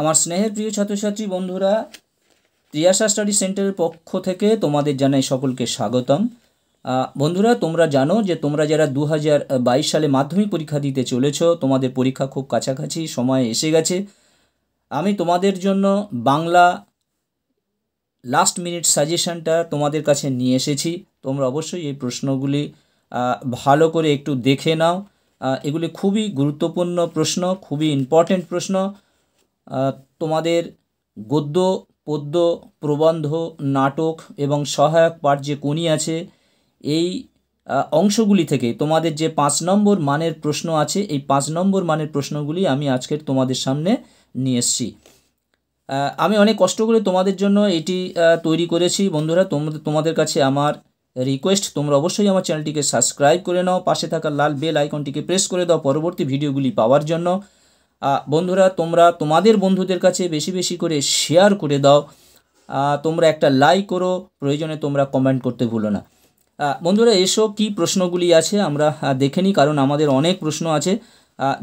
আমার স্নেহের প্রিয় ছাত্রছাত্রী বন্ধুরা ত্রিয়াশা স্টাডি সেন্টারের পক্ষ থেকে তোমাদের জানাই সকলকে স্বাগতম বন্ধুরা তোমরা জানো যে তোমরা যারা দু সালে মাধ্যমিক পরীক্ষা দিতে চলেছ তোমাদের পরীক্ষা খুব কাছাকাছি সময় এসে গেছে আমি তোমাদের জন্য বাংলা লাস্ট মিনিট সাজেশনটা তোমাদের কাছে নিয়ে এসেছি তোমরা অবশ্যই এই প্রশ্নগুলি ভালো করে একটু দেখে নাও এগুলি খুবই গুরুত্বপূর্ণ প্রশ্ন খুবই ইম্পর্ট্যান্ট প্রশ্ন তোমাদের গদ্য পদ্য প্রবন্ধ নাটক এবং সহায়ক পাঠ যে কোনি আছে এই অংশগুলি থেকে তোমাদের যে পাঁচ নম্বর মানের প্রশ্ন আছে এই পাঁচ নম্বর মানের প্রশ্নগুলি আমি আজকের তোমাদের সামনে নিয়ে এসছি আমি অনেক কষ্ট করে তোমাদের জন্য এটি তৈরি করেছি বন্ধুরা তোমাদের কাছে আমার রিকোয়েস্ট তোমরা অবশ্যই আমার চ্যানেলটিকে সাবস্ক্রাইব করে নাও পাশে থাকা লাল বেল আইকনটিকে প্রেস করে দাও পরবর্তী ভিডিওগুলি পাওয়ার জন্য বন্ধুরা তোমরা তোমাদের বন্ধুদের কাছে বেশি বেশি করে শেয়ার করে দাও তোমরা একটা লাইক করো প্রয়োজনে তোমরা কমেন্ট করতে ভুলো না বন্ধুরা এসো কি প্রশ্নগুলি আছে আমরা দেখে নিই কারণ আমাদের অনেক প্রশ্ন আছে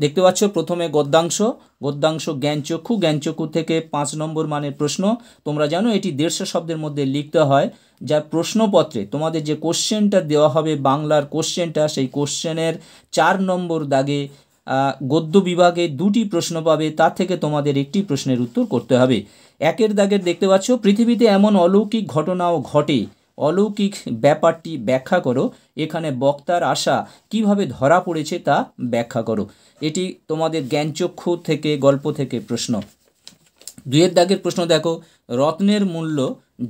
দেখতে পাচ্ছ প্রথমে গদ্যাংশ গদ্যাংশ জ্ঞানচক্ষু জ্ঞানচক্ষু থেকে পাঁচ নম্বর মানের প্রশ্ন তোমরা জানো এটি দেড়শো শব্দের মধ্যে লিখতে হয় যার প্রশ্নপত্রে তোমাদের যে কোশ্চেনটা দেওয়া হবে বাংলার কোশ্চেনটা সেই কোশ্চেনের চার নম্বর দাগে গদ্য বিভাগে দুটি প্রশ্ন পাবে তার থেকে তোমাদের একটি প্রশ্নের উত্তর করতে হবে একের দাগের দেখতে পাচ্ছ পৃথিবীতে এমন অলৌকিক ঘটনাও ঘটে অলৌকিক ব্যাপারটি ব্যাখ্যা করো এখানে বক্তার আশা কিভাবে ধরা পড়েছে তা ব্যাখ্যা করো এটি তোমাদের জ্ঞানচক্ষু থেকে গল্প থেকে প্রশ্ন দুয়ের দাগের প্রশ্ন দেখো রত্নের মূল্য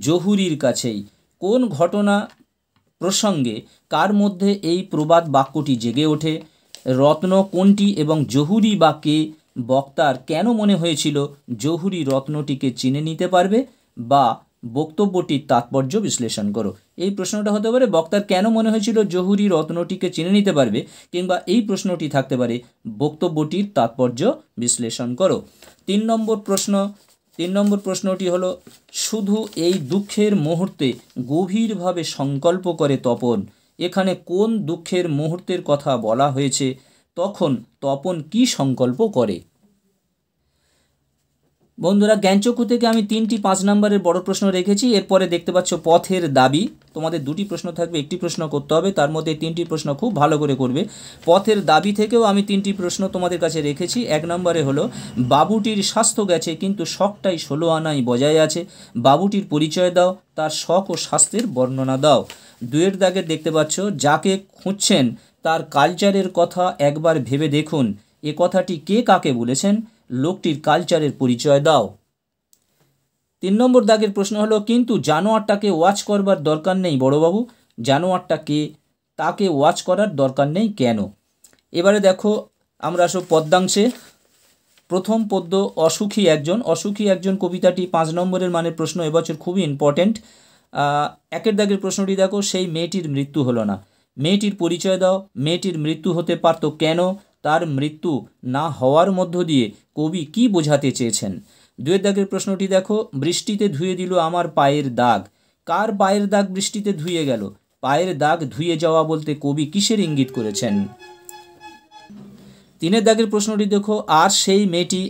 জহুরির কাছেই কোন ঘটনা প্রসঙ্গে কার মধ্যে এই প্রবাদ বাক্যটি জেগে ওঠে রত্ন কোনটি এবং জহুরি বা কে বক্তার কেন মনে হয়েছিল জহুরি রত্নটিকে চিনে নিতে পারবে বা বক্তব্যটির তাৎপর্য বিশ্লেষণ করো এই প্রশ্নটা হতে পারে বক্তার কেন মনে হয়েছিল জহুরি রত্নটিকে চিনে নিতে পারবে কিংবা এই প্রশ্নটি থাকতে পারে বক্তব্যটির তাৎপর্য বিশ্লেষণ করো তিন নম্বর প্রশ্ন তিন নম্বর প্রশ্নটি হলো শুধু এই দুঃখের মুহূর্তে গভীরভাবে সংকল্প করে তপন এখানে কোন দুঃখের মুহূর্তের কথা বলা হয়েছে তখন তপন কি সংকল্প করে বন্ধুরা জ্ঞানচক্ষু থেকে আমি তিনটি পাঁচ নম্বরের বড় প্রশ্ন রেখেছি এরপরে দেখতে পাচ্ছ পথের দাবি তোমাদের দুটি প্রশ্ন থাকবে একটি প্রশ্ন করতে হবে তার মধ্যে তিনটি প্রশ্ন খুব ভালো করে করবে পথের দাবি থেকেও আমি তিনটি প্রশ্ন তোমাদের কাছে রেখেছি এক নম্বরে হলো বাবুটির স্বাস্থ্য গেছে কিন্তু শখটাই ষোলো আনাই বজায় আছে বাবুটির পরিচয় দাও তার শখ ও স্বাস্থ্যের বর্ণনা দাও দুয়ের দাগে দেখতে পাচ্ছ যাকে খুঁজছেন তার কালচারের কথা একবার ভেবে দেখুন এ কথাটি কে কাকে বলেছেন লোকটির কালচারের পরিচয় দাও তিন নম্বর দাগের প্রশ্ন হলো কিন্তু জানোয়ারটাকে ওয়াচ করবার দরকার নেই বড়বাবু জানোয়ারটাকে তাকে ওয়াচ করার দরকার নেই কেন এবারে দেখো আমরা আসো পদ্মাংশে প্রথম পদ্য অসুখী একজন অসুখী একজন কবিতাটি পাঁচ নম্বরের মানের প্রশ্ন এবছর খুবই ইম্পর্ট্যান্ট একের দাগের প্রশ্নটি দেখো সেই মেয়েটির মৃত্যু হলো না মেয়েটির পরিচয় দাও মেয়েটির মৃত্যু হতে পারত কেন তার মৃত্যু না হওয়ার মধ্য দিয়ে কবি কি বোঝাতে চেয়েছেন দুয়ের দাগের প্রশ্নটি দেখো বৃষ্টিতে ধুয়ে দিল আমার পায়ের দাগ কার পায়ের দাগ বৃষ্টিতে ধুয়ে গেল পায়ের দাগ ধুয়ে যাওয়া বলতে কবি কিসের ইঙ্গিত করেছেন তিনের দাগের প্রশ্নটি দেখো আর সেই মেয়েটি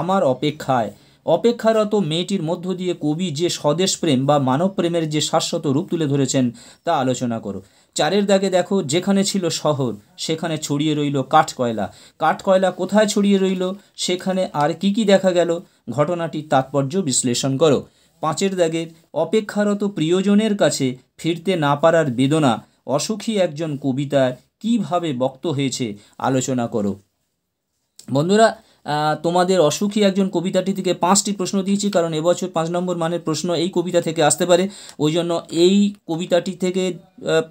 আমার অপেক্ষায় অপেক্ষারত মেয়েটির মধ্য দিয়ে কবি যে স্বদেশ প্রেম বা মানব প্রেমের যে শাশ্বত রূপ তুলে ধরেছেন তা আলোচনা করো চারের দাগে দেখো যেখানে ছিল শহর সেখানে ছড়িয়ে রইল কাঠ কয়লা কাঠ কয়লা কোথায় ছড়িয়ে রইল সেখানে আর কি কি দেখা গেল ঘটনাটির তাৎপর্য বিশ্লেষণ করো পাঁচের দাগে অপেক্ষারত প্রিয়জনের কাছে ফিরতে না পারার বেদনা অসুখী একজন কবিতায় কিভাবে বক্ত হয়েছে আলোচনা করো বন্ধুরা তোমাদের অসুখী একজন কবিতাটি থেকে পাঁচটি প্রশ্ন দিয়েছি কারণ এবছর পাঁচ নম্বর মানের প্রশ্ন এই কবিতা থেকে আসতে পারে ওই জন্য এই কবিতাটি থেকে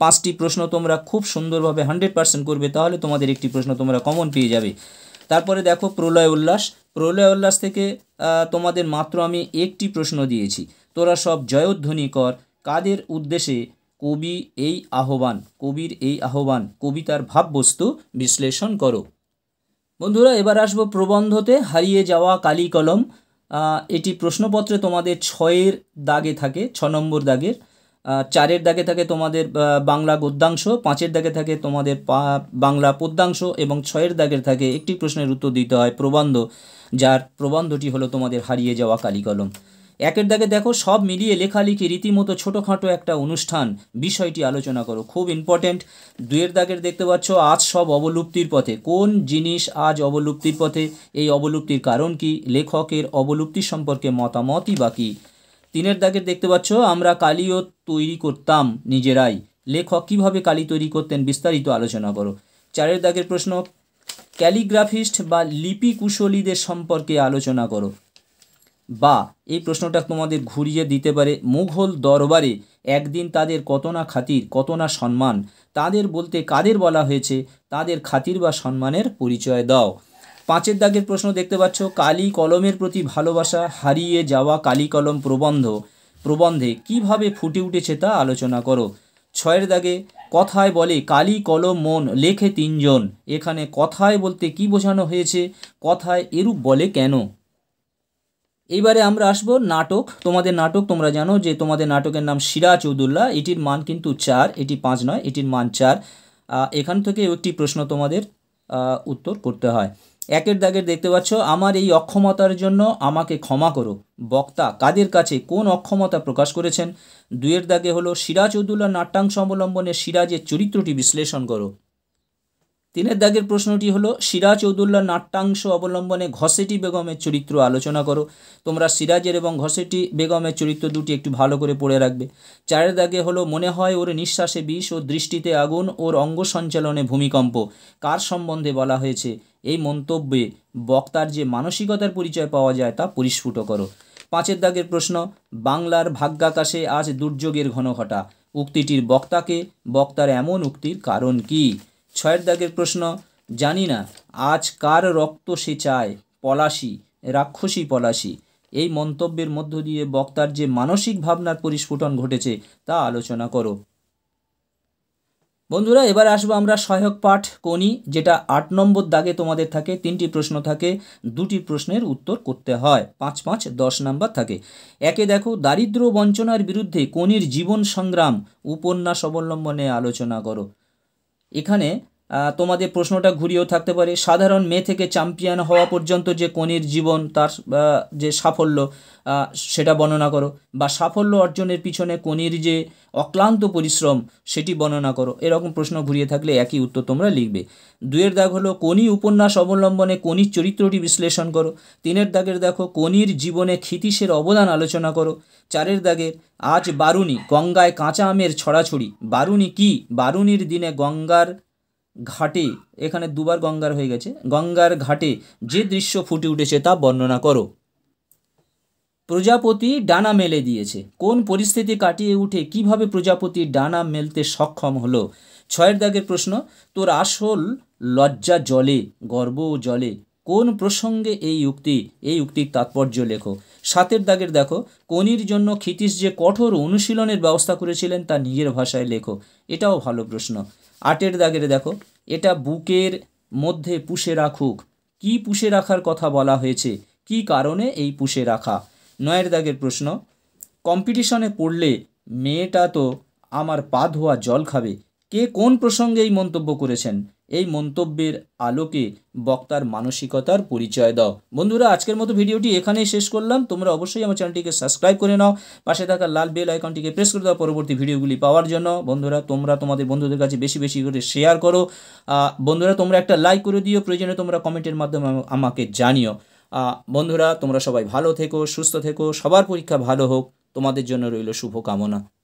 পাঁচটি প্রশ্ন তোমরা খুব সুন্দরভাবে হান্ড্রেড পার্সেন্ট করবে তাহলে তোমাদের একটি প্রশ্ন তোমরা কমন পেয়ে যাবে তারপরে দেখো প্রলয় উল্লাস প্রলয় উল্লাস থেকে তোমাদের মাত্র আমি একটি প্রশ্ন দিয়েছি তোরা সব জয়ধ্বনি কর কাদের উদ্দেশ্যে কবি এই আহ্বান কবির এই আহ্বান কবিতার ভাববস্তু বিশ্লেষণ করো বন্ধুরা এবার আসবো প্রবন্ধতে হারিয়ে যাওয়া কালি কলম এটি প্রশ্নপত্রে তোমাদের ছয়ের দাগে থাকে ছ নম্বর দাগের চারের দাগে থাকে তোমাদের বাংলা গদ্যাংশ পাঁচের দাগে থাকে তোমাদের বাংলা পদ্যাংশ এবং ছয়ের দাগের থাকে একটি প্রশ্নের উত্তর দিতে হয় প্রবন্ধ যার প্রবন্ধটি হলো তোমাদের হারিয়ে যাওয়া কলম একের দাগে দেখো সব মিলিয়ে লেখালেখি রীতিমতো ছোটোখাটো একটা অনুষ্ঠান বিষয়টি আলোচনা করো খুব ইম্পর্ট্যান্ট দুয়ের দাগের দেখতে পাচ্ছ আজ সব অবলুপ্তির পথে কোন জিনিস আজ অবলুপ্তির পথে এই অবলুপ্তির কারণ কি লেখকের অবলুপ্তি সম্পর্কে মতামতই বা কী তিনের দাগের দেখতে পাচ্ছ আমরা কালিও তৈরি করতাম নিজেরাই লেখক কিভাবে কালি তৈরি করতেন বিস্তারিত আলোচনা করো চারের দাগের প্রশ্ন ক্যালিগ্রাফিস্ট বা লিপি কুশলীদের সম্পর্কে আলোচনা করো বা এই প্রশ্নটা তোমাদের ঘুরিয়ে দিতে পারে মুঘল দরবারে একদিন তাদের কত না খাতির কত না সম্মান তাদের বলতে কাদের বলা হয়েছে তাদের খাতির বা সম্মানের পরিচয় দাও পাঁচের দাগের প্রশ্ন দেখতে পাচ্ছ কালি কলমের প্রতি ভালোবাসা হারিয়ে যাওয়া কালি কলম প্রবন্ধ প্রবন্ধে কিভাবে ফুটে উঠেছে তা আলোচনা করো ছয়ের দাগে কথায় বলে কালি কলম মন লেখে তিনজন এখানে কথায় বলতে কি বোঝানো হয়েছে কথায় এরূপ বলে কেন এইবারে আমরা আসবো নাটক তোমাদের নাটক তোমরা জানো যে তোমাদের নাটকের নাম সিরাজ উদুল্লাহ এটির মান কিন্তু চার এটি পাঁচ নয় এটির মান চার এখান থেকে একটি প্রশ্ন তোমাদের উত্তর করতে হয় একের দাগের দেখতে পাচ্ছ আমার এই অক্ষমতার জন্য আমাকে ক্ষমা করো বক্তা কাদের কাছে কোন অক্ষমতা প্রকাশ করেছেন দুয়ের দাগে হলো সিরাজ উদ্দুল্লাহ নাট্যাংশ অবলম্বনে সিরাজের চরিত্রটি বিশ্লেষণ করো তিনের দাগের প্রশ্নটি হলো সিরাজ উদুল্লাহ নাট্যাংশ অবলম্বনে ঘসেটি বেগমের চরিত্র আলোচনা করো তোমরা সিরাজের এবং ঘসেটি বেগমের চরিত্র দুটি একটু ভালো করে পড়ে রাখবে চারের দাগে হলো মনে হয় ওর নিঃশ্বাসে বিষ ও দৃষ্টিতে আগুন ওর অঙ্গ সঞ্চালনে ভূমিকম্প কার সম্বন্ধে বলা হয়েছে এই মন্তব্যে বক্তার যে মানসিকতার পরিচয় পাওয়া যায় তা পরিস্ফুট করো পাঁচের দাগের প্রশ্ন বাংলার ভাগ্যাকাশে আজ দুর্যোগের ঘন ঘটা উক্তিটির বক্তাকে বক্তার এমন উক্তির কারণ কী ছয়ের দাগের প্রশ্ন জানি না আজ কার রক্ত সে চায় পলাশী রাক্ষসী পলাশী এই মন্তব্যের মধ্য দিয়ে বক্তার যে মানসিক ভাবনার পরিস্ফুটন ঘটেছে তা আলোচনা করো বন্ধুরা এবার আসবো আমরা সহায়ক পাঠ কোনি যেটা আট নম্বর দাগে তোমাদের থাকে তিনটি প্রশ্ন থাকে দুটি প্রশ্নের উত্তর করতে হয় পাঁচ পাঁচ দশ নম্বর থাকে একে দেখো দারিদ্র বঞ্চনার বিরুদ্ধে কোনির জীবন সংগ্রাম উপন্যাস অবলম্বনে আলোচনা করো এখানে তোমাদের প্রশ্নটা ঘুরিয়েও থাকতে পারে সাধারণ মেয়ে থেকে চ্যাম্পিয়ন হওয়া পর্যন্ত যে কনির জীবন তার যে সাফল্য সেটা বর্ণনা করো বা সাফল্য অর্জনের পিছনে কনির যে অক্লান্ত পরিশ্রম সেটি বর্ণনা করো এরকম প্রশ্ন ঘুরিয়ে থাকলে একই উত্তর তোমরা লিখবে দুয়ের দাগ হলো কোনি উপন্যাস অবলম্বনে কোনির চরিত্রটি বিশ্লেষণ করো তিনের দাগের দেখো কোনির জীবনে ক্ষিতিশের অবদান আলোচনা করো চারের দাগের আজ বারুনি গঙ্গায় কাঁচা আমের ছড়াছড়ি বারুনি কি বারুনির দিনে গঙ্গার ঘাটে এখানে দুবার গঙ্গার হয়ে গেছে গঙ্গার ঘাটে যে দৃশ্য ফুটে উঠেছে তা বর্ণনা করো প্রজাপতি ডানা মেলে দিয়েছে কোন পরিস্থিতি কাটিয়ে উঠে কিভাবে প্রজাপতি ডানা মেলতে সক্ষম হলো ছয়ের দাগের প্রশ্ন তোর আসল লজ্জা জলে গর্ব জলে কোন প্রসঙ্গে এই উক্তি এই উক্তির তাৎপর্য লেখো সাতের দাগের দেখো কনির জন্য ক্ষিতিশ যে কঠোর অনুশীলনের ব্যবস্থা করেছিলেন তা নিজের ভাষায় লেখো এটাও ভালো প্রশ্ন আটের দাগের দেখো এটা বুকের মধ্যে পুষে রাখুক কি পুষে রাখার কথা বলা হয়েছে কি কারণে এই পুষে রাখা নয়ের দাগের প্রশ্ন কম্পিটিশনে পড়লে মেয়েটা তো আমার পা ধোয়া জল খাবে কে কোন প্রসঙ্গে এই মন্তব্য করেছেন এই মন্তব্যের আলোকে বক্তার মানসিকতার পরিচয় দাও বন্ধুরা আজকের মতো ভিডিওটি এখানেই শেষ করলাম তোমরা অবশ্যই আমার চ্যানেলটিকে সাবস্ক্রাইব করে নাও পাশে থাকা লাল বেল আইকনটিকে প্রেস করে দাও পরবর্তী ভিডিওগুলি পাওয়ার জন্য বন্ধুরা তোমরা তোমাদের বন্ধুদের কাছে বেশি বেশি করে শেয়ার করো বন্ধুরা তোমরা একটা লাইক করে দিও প্রয়োজনে তোমরা কমেন্টের মাধ্যমে আমাকে জানিও বন্ধুরা তোমরা সবাই ভালো থেকো সুস্থ থেকো সবার পরীক্ষা ভালো হোক তোমাদের জন্য রইল শুভকামনা